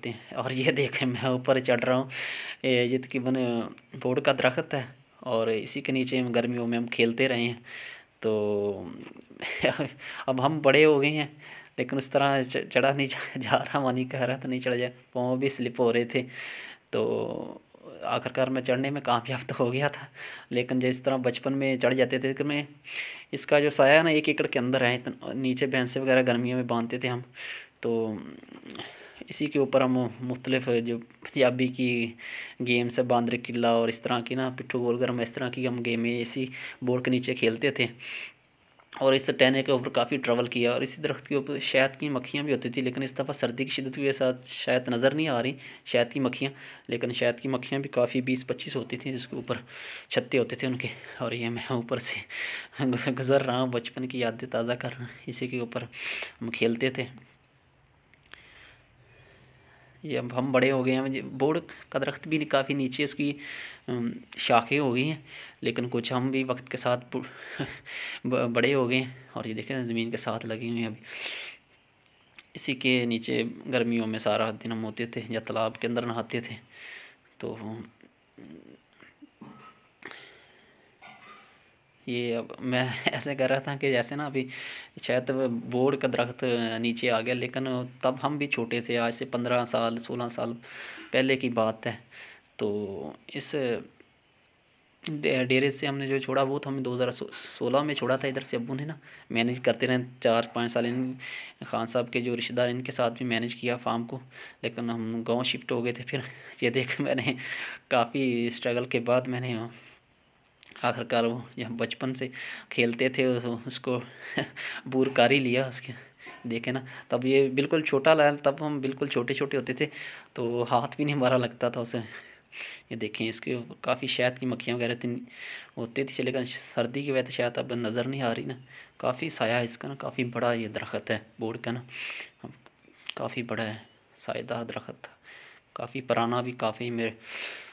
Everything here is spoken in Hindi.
सकते हैं और ये देखें मैं ऊपर चढ़ रहा हूँ ये मैंने तो बोर्ड का दरख्त है और इसी के नीचे हम गर्मियों में हम खेलते रहे हैं तो अब हम बड़े हो गए हैं लेकिन उस तरह चढ़ा नहीं जा, रहा मन कह रहा था नहीं चढ़ जाए पाँव भी स्लिप हो रहे थे तो आखिरकार मैं चढ़ने में कामयाब तो हो गया था लेकिन जिस तरह बचपन में चढ़ जाते थे कि मैं इसका जो साया ना एक एकड़ के अंदर है नीचे भैंसे वगैरह गर्मियों में बांधते थे हम तो इसी के ऊपर हम मुख्तलिफ जो पंजाबी की गेम्स है बांद्रे किला और इस तरह की ना पिट्ठू गोल गर्म इस तरह की हम गेमें इसी बोर्ड के नीचे खेलते थे और इस टहने के ऊपर काफ़ी ट्रैवल किया और इसी दरख्त के ऊपर शायद की मक्खियाँ भी होती थी लेकिन इस दफ़ा सर्दी की शिदत के साथ शायद नज़र नहीं आ रही शायद की मक्खियाँ लेकिन शायद की मक्खियाँ भी काफ़ी बीस पच्चीस होती थी जिसके ऊपर छत्ते होते थे उनके और ये मैं ऊपर से गुजर रहा हूँ बचपन की यादें ताज़ा कर रहा इसी के ऊपर हम खेलते थे ये अब हम बड़े हो गए हैं बोर्ड का दरख्त भी काफ़ी नीचे उसकी शाखें हो गई हैं लेकिन कुछ हम भी वक्त के साथ बड़े हो गए हैं और ये देखें ज़मीन के साथ लगे हुए हैं अभी इसी के नीचे गर्मियों में सारा दिन हम होते थे या तालाब के अंदर नहाते थे तो ये अब मैं ऐसे कर रहा था कि जैसे ना अभी शायद बोर्ड का दरख्त नीचे आ गया लेकिन तब हम भी छोटे थे आज से पंद्रह साल सोलह साल पहले की बात है तो इस डेरे से हमने जो छोड़ा वो तो हमने दो हज़ार सोलह में छोड़ा था इधर से अबू ने ना मैनेज करते रहे चार पाँच साल इन खान साहब के जो रिश्तेदार इनके साथ भी मैनेज किया फार्म को लेकिन हम गांव शिफ्ट हो गए थे फिर ये देख मैंने काफ़ी स्ट्रगल के बाद मैंने आखिरकार वो जब बचपन से खेलते थे उसको बुरकारी ही लिया उसके देखे ना तब ये बिल्कुल छोटा लाया तब हम बिल्कुल छोटे छोटे होते थे तो हाथ भी नहीं हमारा लगता था उसे ये देखें इसके काफ़ी शायद की मक्खियाँ वगैरह थी होती थी लेकिन सर्दी की वजह से शायद अब नज़र नहीं आ रही ना काफ़ी साया है इसका ना काफ़ी बड़ा ये दरख्त है बोर्ड का ना काफ़ी बड़ा है सायेदार दरख्त था काफ़ी पुराना भी काफ़ी मेरे